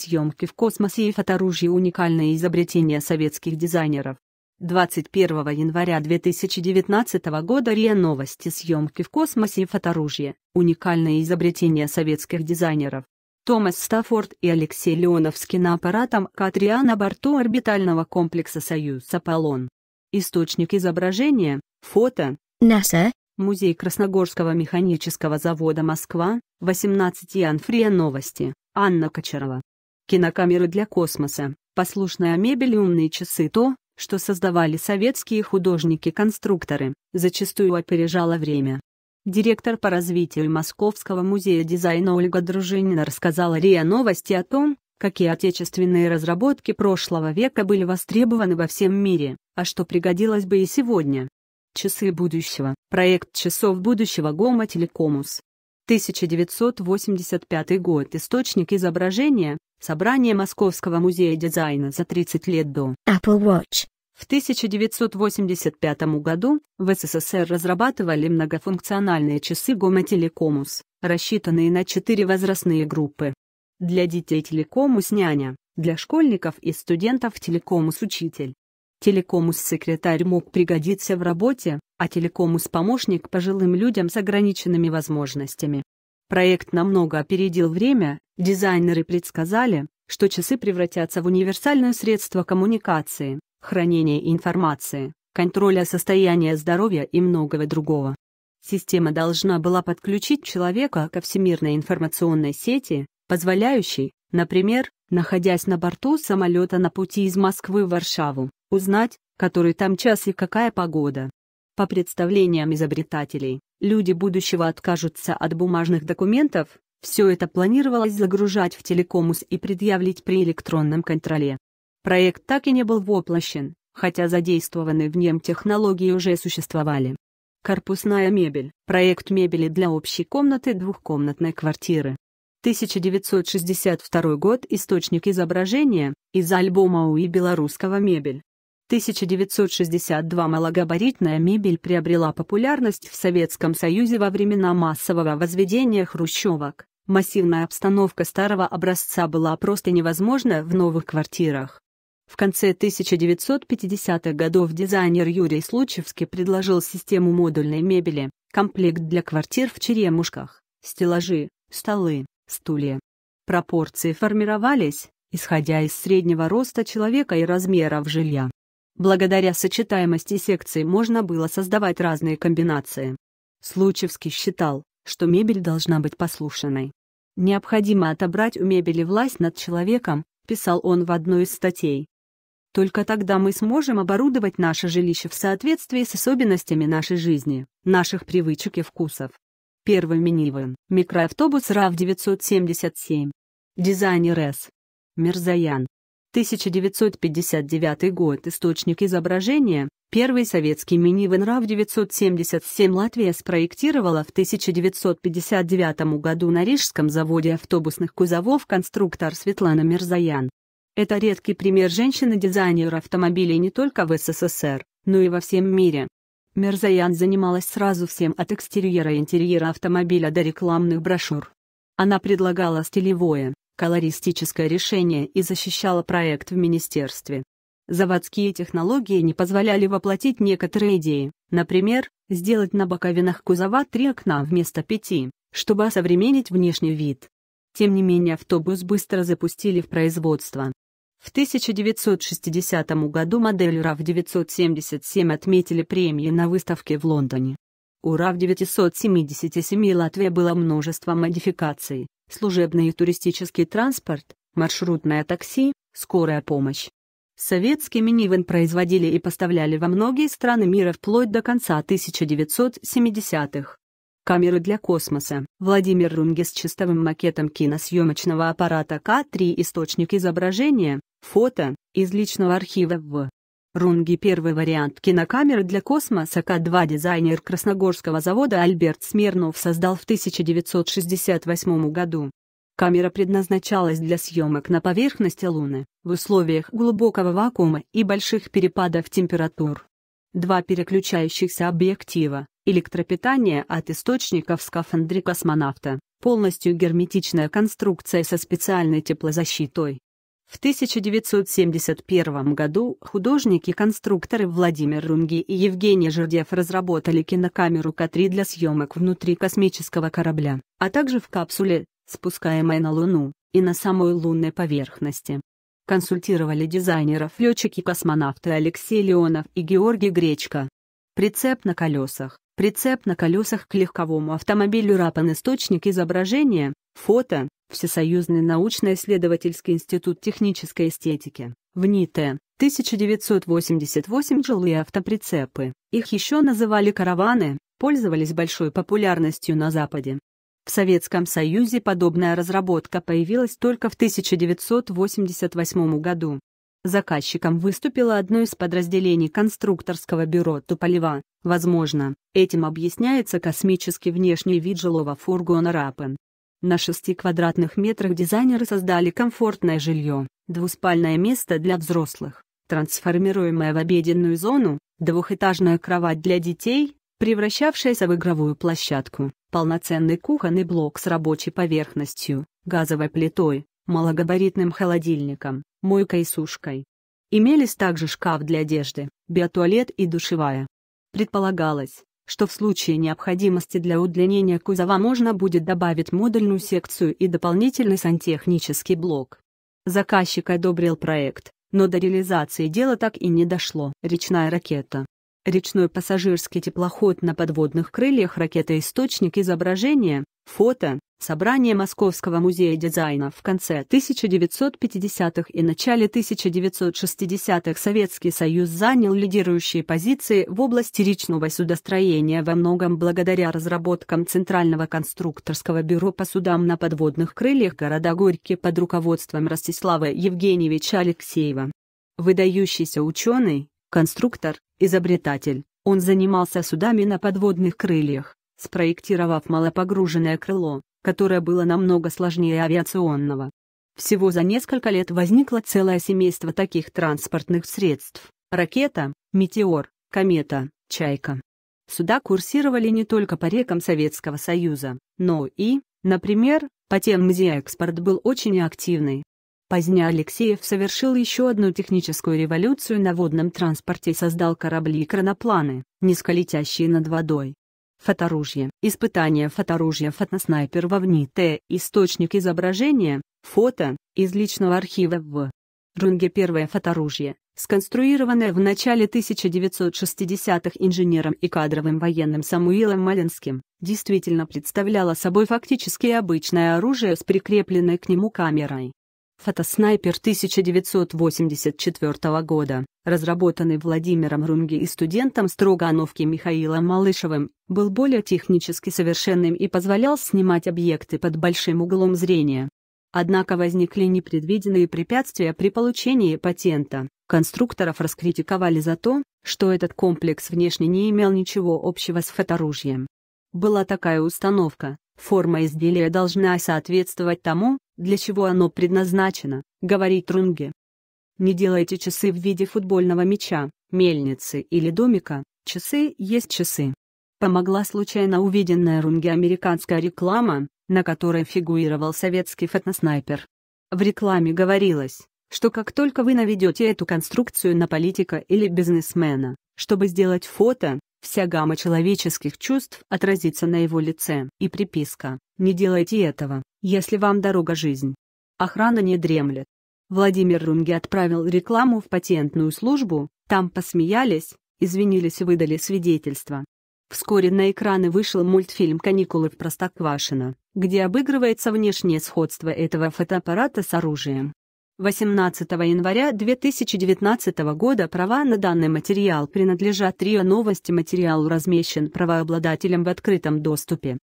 Съемки в космосе и фоторужье – уникальное изобретение советских дизайнеров. 21 января 2019 года РИА Новости «Съемки в космосе и фоторужье» – уникальное изобретение советских дизайнеров. Томас Стаффорд и Алексей Леонов с киноаппаратом Катриан на борту орбитального комплекса «Союз Аполлон». Источник изображения – фото. НАСА. Музей Красногорского механического завода «Москва», 18 Янфрия Новости, Анна Кочерова кинокамеры для космоса, послушная мебель и умные часы то, что создавали советские художники-конструкторы, зачастую опережало время. Директор по развитию Московского музея дизайна Ольга Дружинина рассказала РИА Новости о том, какие отечественные разработки прошлого века были востребованы во всем мире, а что пригодилось бы и сегодня. Часы будущего. Проект часов будущего Гома Телекомус. 1985 год. Источник изображения. Собрание Московского музея дизайна за 30 лет до. Apple Watch. В 1985 году в СССР разрабатывали многофункциональные часы Гомотелекомус, рассчитанные на четыре возрастные группы. Для детей телекомус няня, для школьников и студентов телекомус учитель. Телекомус секретарь мог пригодиться в работе, а телекомус помощник пожилым людям с ограниченными возможностями. Проект намного опередил время, дизайнеры предсказали, что часы превратятся в универсальное средство коммуникации, хранения информации, контроля состояния здоровья и многого другого. Система должна была подключить человека ко всемирной информационной сети, позволяющей, например, находясь на борту самолета на пути из Москвы в Варшаву, узнать, который там час и какая погода. По представлениям изобретателей, люди будущего откажутся от бумажных документов, все это планировалось загружать в телекомус и предъявлять при электронном контроле. Проект так и не был воплощен, хотя задействованные в нем технологии уже существовали. Корпусная мебель – проект мебели для общей комнаты двухкомнатной квартиры. 1962 год. Источник изображения – из альбома УИ белорусского мебель. 1962 малогабаритная мебель приобрела популярность в Советском Союзе во времена массового возведения хрущевок. Массивная обстановка старого образца была просто невозможна в новых квартирах. В конце 1950-х годов дизайнер Юрий Случевский предложил систему модульной мебели, комплект для квартир в черемушках, стеллажи, столы, стулья. Пропорции формировались, исходя из среднего роста человека и размеров жилья. Благодаря сочетаемости секций можно было создавать разные комбинации. Случевский считал, что мебель должна быть послушной. «Необходимо отобрать у мебели власть над человеком», писал он в одной из статей. «Только тогда мы сможем оборудовать наше жилище в соответствии с особенностями нашей жизни, наших привычек и вкусов». Первый минивэн, микроавтобус РАВ-977. Дизайнер С. Мирзаян. 1959 год. Источник изображения. Первый советский минивэн rav 977 Латвия спроектировала в 1959 году на Рижском заводе автобусных кузовов конструктор Светлана Мирзаян. Это редкий пример женщины-дизайнера автомобилей не только в СССР, но и во всем мире. Мирзаян занималась сразу всем от экстерьера и интерьера автомобиля до рекламных брошюр. Она предлагала стилевое, колористическое решение и защищала проект в министерстве. Заводские технологии не позволяли воплотить некоторые идеи, например, сделать на боковинах кузова три окна вместо пяти, чтобы осовременить внешний вид. Тем не менее автобус быстро запустили в производство. В 1960 году модель RAV-977 отметили премии на выставке в Лондоне. У RAV-977 Латвия было множество модификаций, служебный и туристический транспорт, маршрутное такси, скорая помощь. Советский минивэн производили и поставляли во многие страны мира вплоть до конца 1970-х. Камеры для космоса. Владимир Рунге с чистовым макетом киносъемочного аппарата К3 источник изображения, фото, из личного архива В. Рунги первый вариант кинокамеры для космоса К2 дизайнер Красногорского завода Альберт Смирнов создал в 1968 году. Камера предназначалась для съемок на поверхности Луны, в условиях глубокого вакуума и больших перепадов температур. Два переключающихся объектива, электропитание от источников в космонавта, полностью герметичная конструкция со специальной теплозащитой, в 1971 году художники-конструкторы Владимир Рунги и Евгений Жердев разработали кинокамеру К3 для съемок внутри космического корабля, а также в капсуле, спускаемой на Луну, и на самой лунной поверхности. Консультировали дизайнеров летчики-космонавты Алексей Леонов и Георгий Гречко. Прицеп на колесах. Прицеп на колесах к легковому автомобилю Рапан источник изображения, фото, Всесоюзный научно-исследовательский институт технической эстетики, в НИТЭ, 1988 жилые автоприцепы, их еще называли караваны, пользовались большой популярностью на Западе. В Советском Союзе подобная разработка появилась только в 1988 году. Заказчиком выступило одно из подразделений конструкторского бюро Туполева. Возможно, этим объясняется космический внешний вид жилого фургона Рапен. На шести квадратных метрах дизайнеры создали комфортное жилье, двуспальное место для взрослых, трансформируемое в обеденную зону, двухэтажная кровать для детей, превращавшаяся в игровую площадку, полноценный кухонный блок с рабочей поверхностью, газовой плитой, малогабаритным холодильником, мойкой и сушкой. Имелись также шкаф для одежды, биотуалет и душевая. Предполагалось, что в случае необходимости для удлинения кузова можно будет добавить модульную секцию и дополнительный сантехнический блок. Заказчик одобрил проект, но до реализации дела так и не дошло. Речная ракета. Речной пассажирский теплоход на подводных крыльях ракета-источник изображения, Фото. Собрание Московского музея дизайна в конце 1950-х и начале 1960-х Советский Союз занял лидирующие позиции в области речного судостроения во многом благодаря разработкам Центрального конструкторского бюро по судам на подводных крыльях города Горьки под руководством Ростислава Евгеньевича Алексеева. Выдающийся ученый, конструктор, изобретатель, он занимался судами на подводных крыльях спроектировав малопогруженное крыло, которое было намного сложнее авиационного. Всего за несколько лет возникло целое семейство таких транспортных средств – ракета, метеор, комета, чайка. Суда курсировали не только по рекам Советского Союза, но и, например, по тем, где экспорт был очень активный. Позднее Алексеев совершил еще одну техническую революцию на водном транспорте и создал корабли-кранопланы, низколетящие над водой. Фоторужье. Испытание фоторужья фотоснайпер вовни Т. Источник изображения. Фото. Из личного архива В. Рунге первое фоторужье, сконструированное в начале 1960-х инженером и кадровым военным Самуилом Малинским, действительно представляло собой фактически обычное оружие с прикрепленной к нему камерой. Фотоснайпер 1984 года, разработанный Владимиром Рунги и студентом Строгановки Михаилом Малышевым, был более технически совершенным и позволял снимать объекты под большим углом зрения. Однако возникли непредвиденные препятствия при получении патента. Конструкторов раскритиковали за то, что этот комплекс внешне не имел ничего общего с фоторужьем. Была такая установка, форма изделия должна соответствовать тому, для чего оно предназначено, говорит Рунге. Не делайте часы в виде футбольного мяча, мельницы или домика, часы есть часы. Помогла случайно увиденная Рунге американская реклама, на которой фигурировал советский фотоснайпер. В рекламе говорилось, что как только вы наведете эту конструкцию на политика или бизнесмена, чтобы сделать фото, вся гамма человеческих чувств отразится на его лице, и приписка «Не делайте этого» если вам дорога жизнь. Охрана не дремлет. Владимир Рунге отправил рекламу в патентную службу, там посмеялись, извинились и выдали свидетельство. Вскоре на экраны вышел мультфильм «Каникулы в Простоквашино», где обыгрывается внешнее сходство этого фотоаппарата с оружием. 18 января 2019 года права на данный материал принадлежат РИА Новости. Материал размещен правообладателем в открытом доступе.